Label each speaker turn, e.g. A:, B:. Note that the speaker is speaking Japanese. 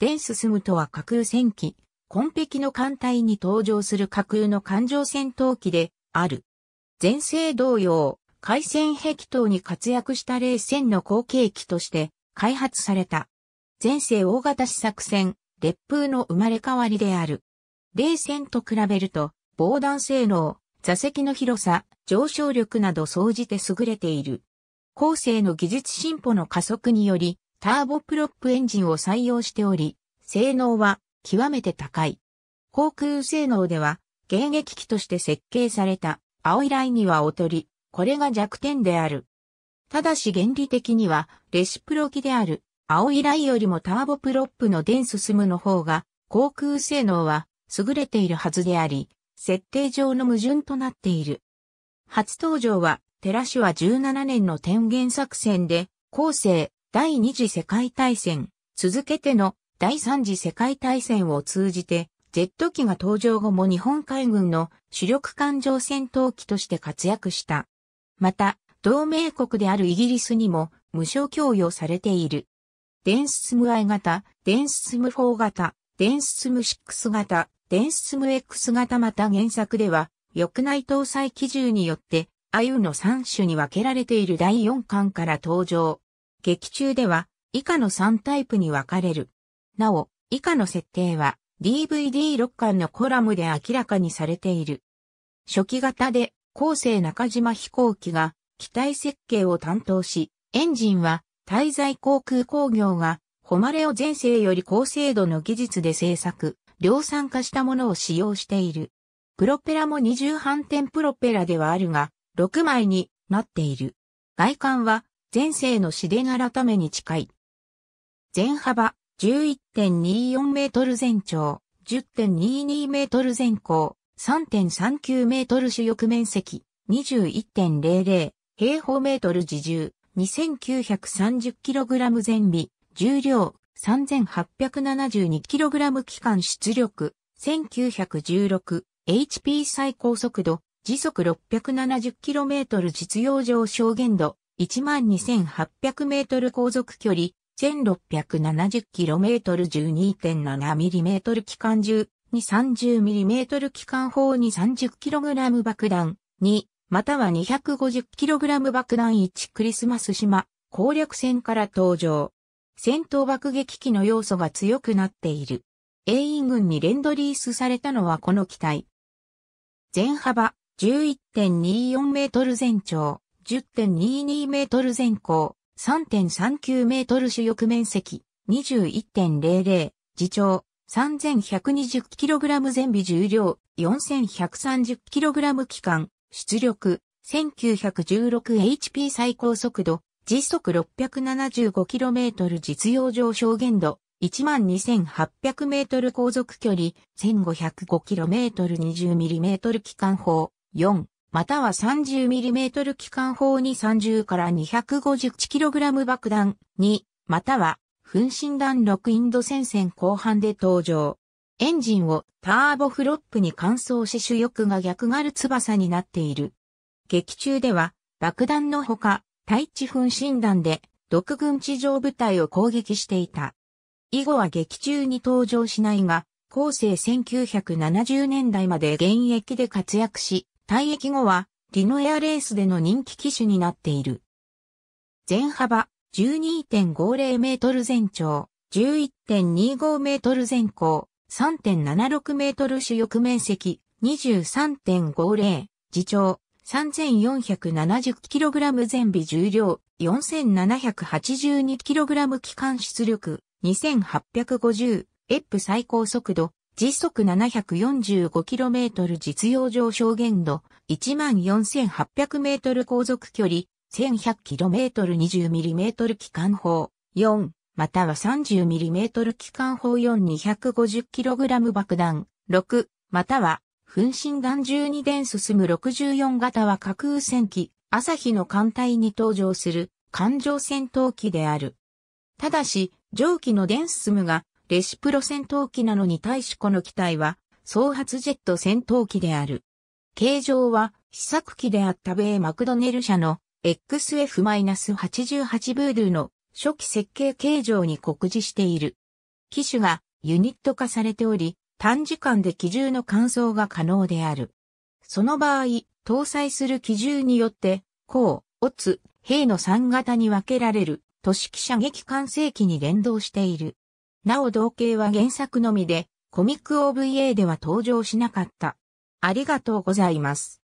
A: デ進むとは架空戦機、紺碧の艦隊に登場する架空の艦上戦闘機である。前世同様、海戦壁等に活躍した冷戦の後継機として開発された。前世大型試作戦、烈風の生まれ変わりである。冷戦と比べると、防弾性能、座席の広さ、上昇力など総じて優れている。後世の技術進歩の加速により、ターボプロップエンジンを採用しており、性能は極めて高い。航空性能では、迎撃機として設計された青いラインには劣り、これが弱点である。ただし原理的には、レシプロ機である青いラインよりもターボプロップの電ススムの方が、航空性能は優れているはずであり、設定上の矛盾となっている。初登場は、テラシは17年の天元作戦で、後世、第二次世界大戦、続けての第三次世界大戦を通じて、ジェット機が登場後も日本海軍の主力艦上戦闘機として活躍した。また、同盟国であるイギリスにも無償供与されている。デンススム I 型、デンススム4型、デンススム6型、デンススム X 型また原作では、翼内搭載基準によって、アユの3種に分けられている第4巻から登場。劇中では以下の3タイプに分かれる。なお、以下の設定は DVD6 巻のコラムで明らかにされている。初期型で後世中島飛行機が機体設計を担当し、エンジンは滞在航空工業が誉れを前世より高精度の技術で製作、量産化したものを使用している。プロペラも二重反転プロペラではあるが、6枚になっている。外観は前世の死で改めに近い。全幅11.24メートル全長、10.22メートル全高、3.39メートル主翼面積、21.00平方メートル自重、2 9 3 0ラム全備、重量3 8 7 2ラム機関出力、1916HP 最高速度、時速6 7 0トル実用上昇限度、12800メートル航続距離、1 6 7 0トル1 2 7トル機関銃、2 3 0トル機関砲に3 0ラム爆弾、2、または2 5 0ラム爆弾1クリスマス島、攻略戦から登場。戦闘爆撃機の要素が強くなっている。英員軍にレンドリースされたのはこの機体。全幅11.24メートル全長10.22メートル前高、3.39メートル主翼面積、21.00、自長、3120キログラム全備重量、4130キログラム期間、出力、1916HP 最高速度、時速675キロメートル実用上昇限度、12800メートル航続距離、1505キロメートル20ミリメートル機関砲、4、または 30mm 機関砲に30から 251kg 爆弾に、または、噴診弾6インド戦線後半で登場。エンジンをターボフロップに乾燥し主翼が逆がる翼になっている。劇中では、爆弾のほか、対地噴診弾で、独軍地上部隊を攻撃していた。以後は劇中に登場しないが、後世1970年代まで現役で活躍し、退役後は、リノエアレースでの人気機種になっている。全幅12.50メートル全長、11.25メートル全高、3.76メートル主翼面積、23.50、自長、3 4 7 0ラム全備重量、4 7 8 2ラム機関出力、2850、エップ最高速度、時速 745km 実用上昇限度 14800m 航続距離 1100km20mm 機関砲4または 30mm 機関砲 4250kg 爆弾6または噴信弾12電進む64型は架空戦機朝日の艦隊に登場する艦上戦闘機である。ただし、蒸気の電進むがレシプロ戦闘機なのに対しこの機体は、総発ジェット戦闘機である。形状は、試作機であった米マクドネル社の XF-88 ブードゥの初期設計形状に酷似している。機種がユニット化されており、短時間で機銃の換装が可能である。その場合、搭載する機銃によって、甲、オツ、兵の3型に分けられる、都市機射撃管制機に連動している。なお同型は原作のみで、コミック OVA では登場しなかった。ありがとうございます。